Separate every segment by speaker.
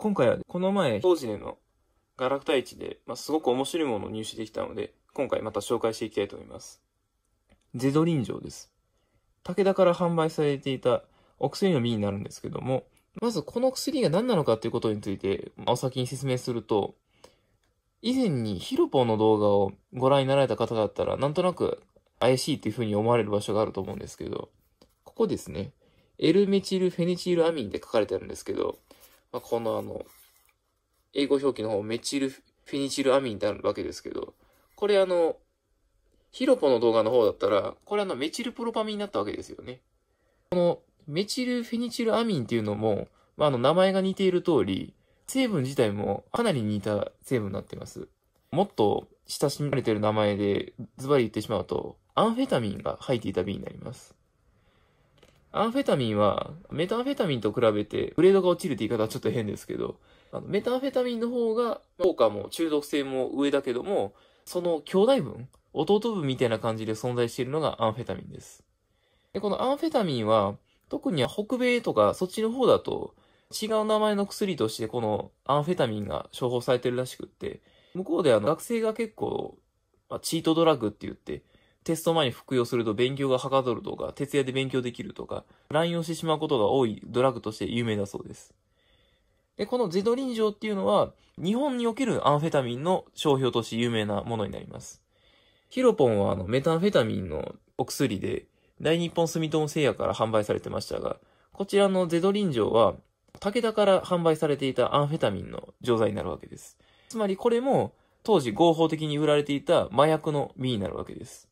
Speaker 1: 今回はこの前、当時のガラクタ市で、まあ、すごく面白いものを入手できたので、今回また紹介していきたいと思います。ゼドリン錠です。武田から販売されていたお薬の実になるんですけども、まずこの薬が何なのかということについて、お先に説明すると、以前にヒロポの動画をご覧になられた方だったら、なんとなく怪しいっていうふうに思われる場所があると思うんですけど、ここですね。エルメチルフェネチルアミンって書かれてあるんですけど、まあ、このあの、英語表記の方、メチル、フェニチルアミンってあるわけですけど、これあの、ヒロポの動画の方だったら、これあの、メチルプロパミンになったわけですよね。この、メチルフェニチルアミンっていうのも、まあ、あの、名前が似ている通り、成分自体もかなり似た成分になっています。もっと親しまれている名前でズバリ言ってしまうと、アンフェタミンが入っていた瓶になります。アンフェタミンは、メタンフェタミンと比べて、グレードが落ちるって言い方はちょっと変ですけど、あのメタンフェタミンの方が、効果も中毒性も上だけども、その兄弟分、弟分みたいな感じで存在しているのがアンフェタミンです。でこのアンフェタミンは、特に北米とかそっちの方だと、違う名前の薬としてこのアンフェタミンが処方されてるらしくって、向こうであの学生が結構、まあ、チートドラッグって言って、テスト前に服用すると勉強がはかどるとか、徹夜で勉強できるとか、乱用してしまうことが多いドラッグとして有名だそうです。で、このゼドリン錠っていうのは、日本におけるアンフェタミンの商標として有名なものになります。ヒロポンはあのメタンフェタミンのお薬で、大日本住友製薬から販売されてましたが、こちらのゼドリン錠は、武田から販売されていたアンフェタミンの錠剤になるわけです。つまりこれも、当時合法的に売られていた麻薬の実になるわけです。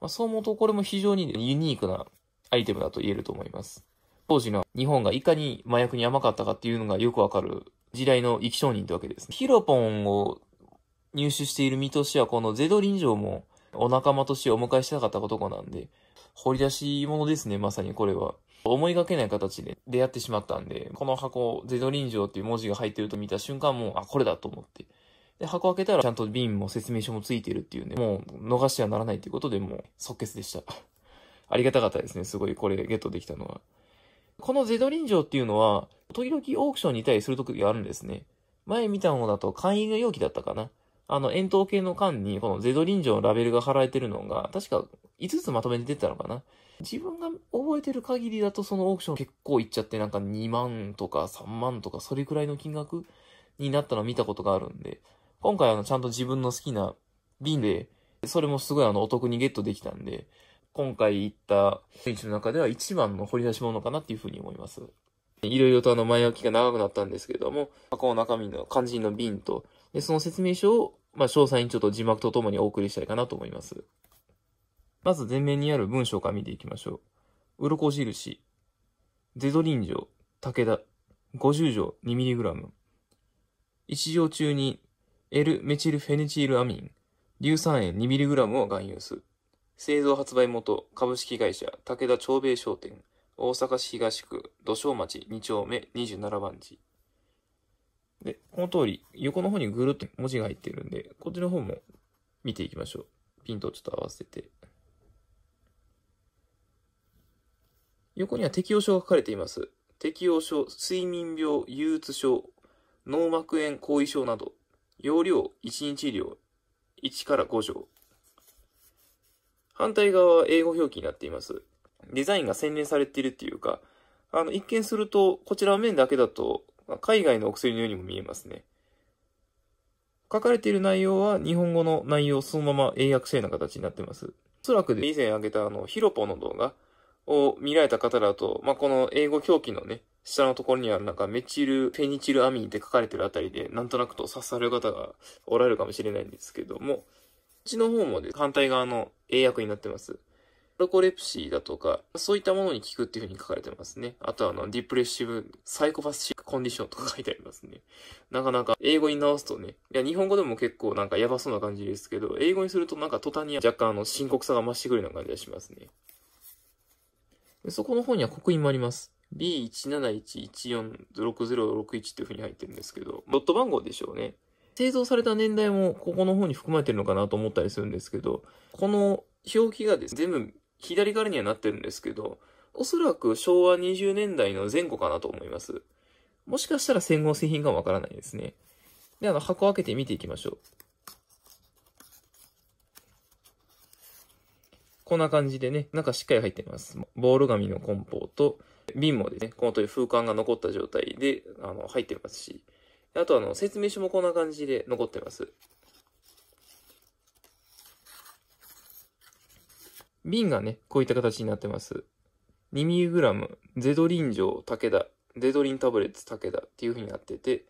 Speaker 1: まあ、そう思うとこれも非常にユニークなアイテムだと言えると思います。当時の日本がいかに麻薬に甘かったかっていうのがよくわかる時代の生き証人ってわけです、ヒロポンを入手している身としてはこのゼドリン城もお仲間としてお迎えしたかった男なんで、掘り出し物ですね、まさにこれは。思いがけない形で出会ってしまったんで、この箱、ゼドリン城っていう文字が入ってると見た瞬間もう、あ、これだと思って、で、箱開けたらちゃんと瓶も説明書もついてるっていうね、もう逃してはならないっていうことでもう即決でした。ありがたかったですね、すごいこれゲットできたのは。このゼドリン錠っていうのは、時々オークションにいたりする時があるんですね。前見たものだと簡易の容器だったかな。あの、円筒形の缶に、このゼドリン錠のラベルが貼られてるのが、確か5つまとめて出てたのかな。自分が覚えてる限りだと、そのオークション結構いっちゃって、なんか2万とか3万とか、それくらいの金額になったのを見たことがあるんで、今回あの、ちゃんと自分の好きな瓶で、それもすごいあの、お得にゲットできたんで、今回行った選手の中では一番の掘り出し物かなっていうふうに思います。いろいろとあの、前置きが長くなったんですけれども、箱の中身の肝心の瓶と、で、その説明書を、まあ、詳細にちょっと字幕とともにお送りしたいかなと思います。まず前面にある文章から見ていきましょう。鱗印、ゼドリン城、武田、50錠 2mg。一錠中に L メチルフェニチルアミン、硫酸塩 2mg を含有す。製造発売元、株式会社、武田長兵衛商店、大阪市東区、土正町2丁目27番地。で、この通り、横の方にぐるっと文字が入ってるんで、こっちの方も見ていきましょう。ピントをちょっと合わせて。横には適応症が書かれています。適応症、睡眠病、憂鬱症、脳膜炎後遺症など、容量1日量1から5錠。反対側は英語表記になっています。デザインが洗練されているっていうか、あの、一見すると、こちら面だけだと、海外のお薬のようにも見えますね。書かれている内容は日本語の内容をそのまま英訳したような形になってます。おそらく以前挙げたあの、ヒロポの動画を見られた方だと、まあ、この英語表記のね、下のところにはなんかメチル、フェニチルアミンって書かれてるあたりで、なんとなくと刺さる方がおられるかもしれないんですけども、うちの方もで反対側の英訳になってます。アルコレプシーだとか、そういったものに効くっていう風に書かれてますね。あとはあの、ディプレッシブ、サイコパスシックコンディションとか書いてありますね。なかなか英語に直すとね、いや、日本語でも結構なんかやばそうな感じですけど、英語にするとなんか途端に若干あの、深刻さが増してくるような感じがしますね。そこの方には刻印もあります。B171146061 っていう風に入ってるんですけど、ドット番号でしょうね。製造された年代もここの方に含まれてるのかなと思ったりするんですけど、この表記がですね、全部左からにはなってるんですけど、おそらく昭和20年代の前後かなと思います。もしかしたら戦後製品かわからないですね。で、あの、箱を開けて見ていきましょう。こんな感じでね、中しっかり入ってます。ボール紙の梱包と、瓶もですね、この通り風管が残った状態で、あの、入ってますし、あとあの、説明書もこんな感じで残ってます。瓶がね、こういった形になってます。2mg、ゼドリン錠、武田、ゼドリンタブレッツ、武田っていう風になってて、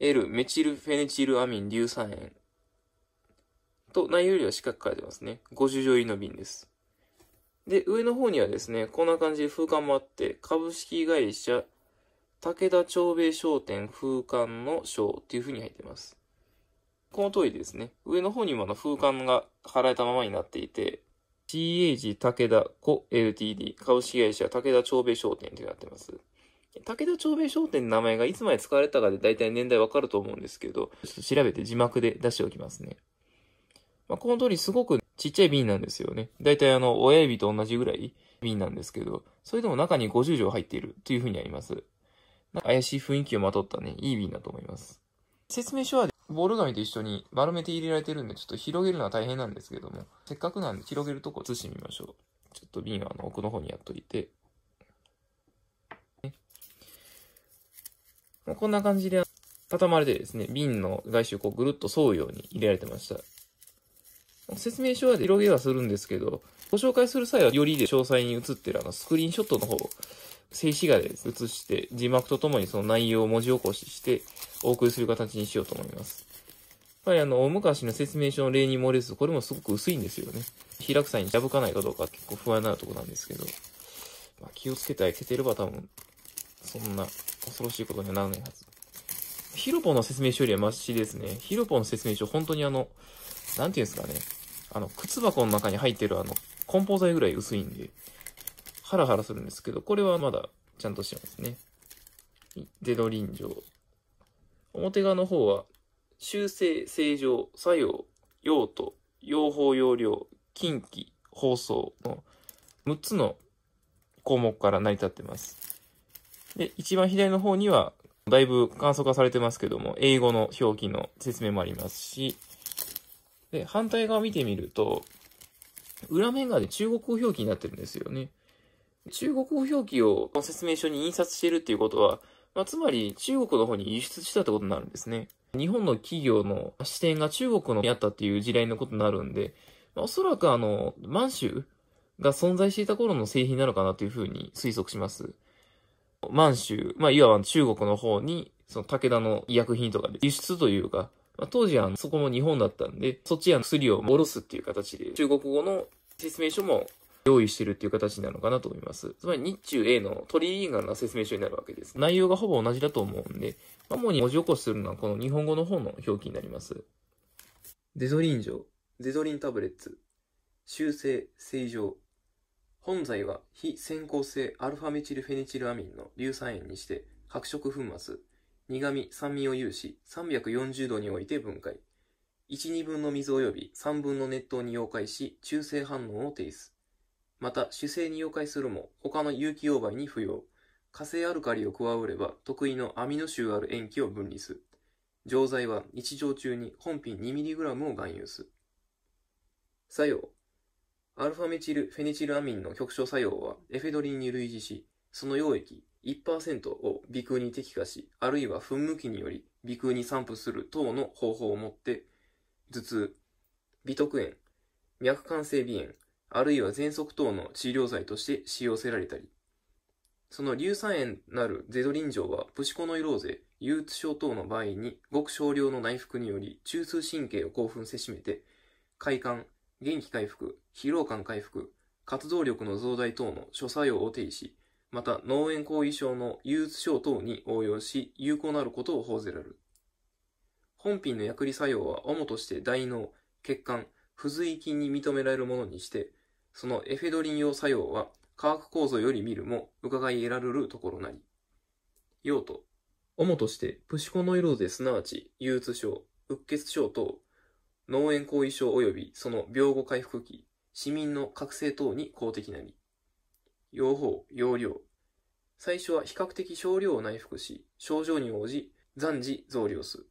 Speaker 1: L、メチルフェネチルアミン硫酸塩と内容量は四角書いてますね。50錠入りの瓶です。で、上の方にはですね、こんな感じで風間もあって、株式会社、武田長兵衛商店風間の章っていう風に入ってます。この通りですね、上の方にもあの風間が貼られたままになっていて、CH 武田子 LTD 株式会社武田長兵衛商店ってなってます。武田長兵衛商店の名前がいつまで使われたかで大体年代わかると思うんですけど、ちょっと調べて字幕で出しておきますね。まあ、この通りすごくちっちゃい瓶なんですよね。だいたいあの、親指と同じぐらい瓶なんですけど、それでも中に50錠入っているというふうにあります。怪しい雰囲気をまとったね、いい瓶だと思います。説明書はボール紙と一緒に丸めて入れられてるんで、ちょっと広げるのは大変なんですけども、せっかくなんで広げるとこ移してみましょう。ちょっと瓶はあの奥の方にやっといて。こんな感じで畳まれてですね、瓶の外周をこうぐるっと沿うように入れられてました。説明書は広げはするんですけど、ご紹介する際はより詳細に写ってるあのスクリーンショットの方を静止画で写して、字幕とともにその内容を文字起こししてお送りする形にしようと思います。やっぱりあの、大昔の説明書の例に漏れず、これもすごく薄いんですよね。開く際に破かないかどうか結構不安になるとこなんですけど、まあ、気をつけて開けてれば多分、そんな恐ろしいことにはならないはず。ヒロポの説明書よりはマシですね。ヒロポの説明書、本当にあの、なんていうんですかね。あの、靴箱の中に入ってるあの、梱包材ぐらい薄いんで、ハラハラするんですけど、これはまだちゃんとしてますね。デドン状。表側の方は、修正、正常、作用、用途、用法用量、近畿、放送の6つの項目から成り立ってます。で、一番左の方には、だいぶ簡素化されてますけども、英語の表記の説明もありますし、で、反対側見てみると、裏面がね、中国語表記になってるんですよね。中国語表記を説明書に印刷しているっていうことは、まあ、つまり中国の方に輸出したってことになるんですね。日本の企業の視点が中国のにあったっていう事例のことになるんで、まあ、おそらくあの、満州が存在していた頃の製品なのかなというふうに推測します。満州、まあ、いわば中国の方に、その武田の医薬品とかで輸出というか、まあ、当時はそこも日本だったんで、そっちや薬を戻すっていう形で、中国語の説明書も用意してるっていう形になるのかなと思います。つまり日中 A のトリリンガルな説明書になるわけです。内容がほぼ同じだと思うんで、まあ、主に文字起こしするのはこの日本語の方の表記になります。デゾリン錠、デゾリンタブレッツ、修正、正常。本剤は非先行性アルファメチルフェネチルアミンの硫酸塩にして、白色粉末、苦味、酸味を有し、340度において分解。1、2分の水及び3分の熱湯に溶解し、中性反応を提出。また、主性に溶解するも、他の有機溶媒に不要。火星アルカリを加えれば、得意のアミノ臭ある塩基を分離す。錠剤は日常中に本品 2mg を含有す。作用。アルファメチルフェニチルアミンの局所作用はエフェドリンに類似し、その溶液、1%を鼻腔に適化し、あるいは噴霧器により鼻腔に散布する等の方法をもって、頭痛、鼻徳炎、脈管性鼻炎、あるいは喘息等の治療剤として使用せられたり、その硫酸塩なるゼドリン錠はプシコノイローゼ、憂鬱症等の場合にごく少量の内服により中枢神経を興奮せしめて、快感、元気回復、疲労感回復、活動力の増大等の諸作用を呈し、また脳炎後遺症の憂鬱症等に応用し、有効なることを報ぜられる。本品の薬理作用は主として大脳、血管、不随菌に認められるものにして、そのエフェドリン用作用は化学構造より見るも伺い得られるところなり。用途。主としてプシコノイローゼすなわち憂鬱症、鬱血症等、脳炎後遺症及びその病後回復期、市民の覚醒等に公的なり。用法、用量。最初は比較的少量を内服し、症状に応じ、暫時増量する。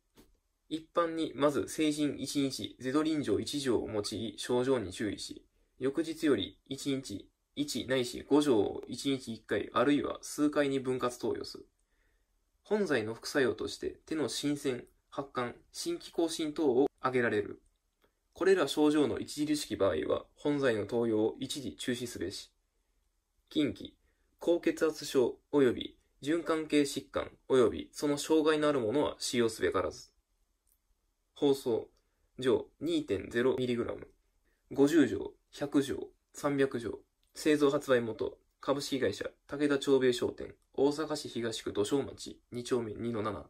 Speaker 1: 一般に、まず、成人1日、ゼドリン錠1錠を用い、症状に注意し、翌日より1日1ないし5錠を1日1回、あるいは数回に分割投与する。本剤の副作用として、手の新鮮、発汗、新規更新等を挙げられる。これら症状の著しき場合は、本剤の投与を一時中止すべし。近畿、高血圧症及び循環系疾患及びその障害のあるものは使用すべからず。放送、上 2.0mg、50錠、100錠、300錠、製造発売元、株式会社、武田長兵衛商店、大阪市東区土庄町、2丁目2-7。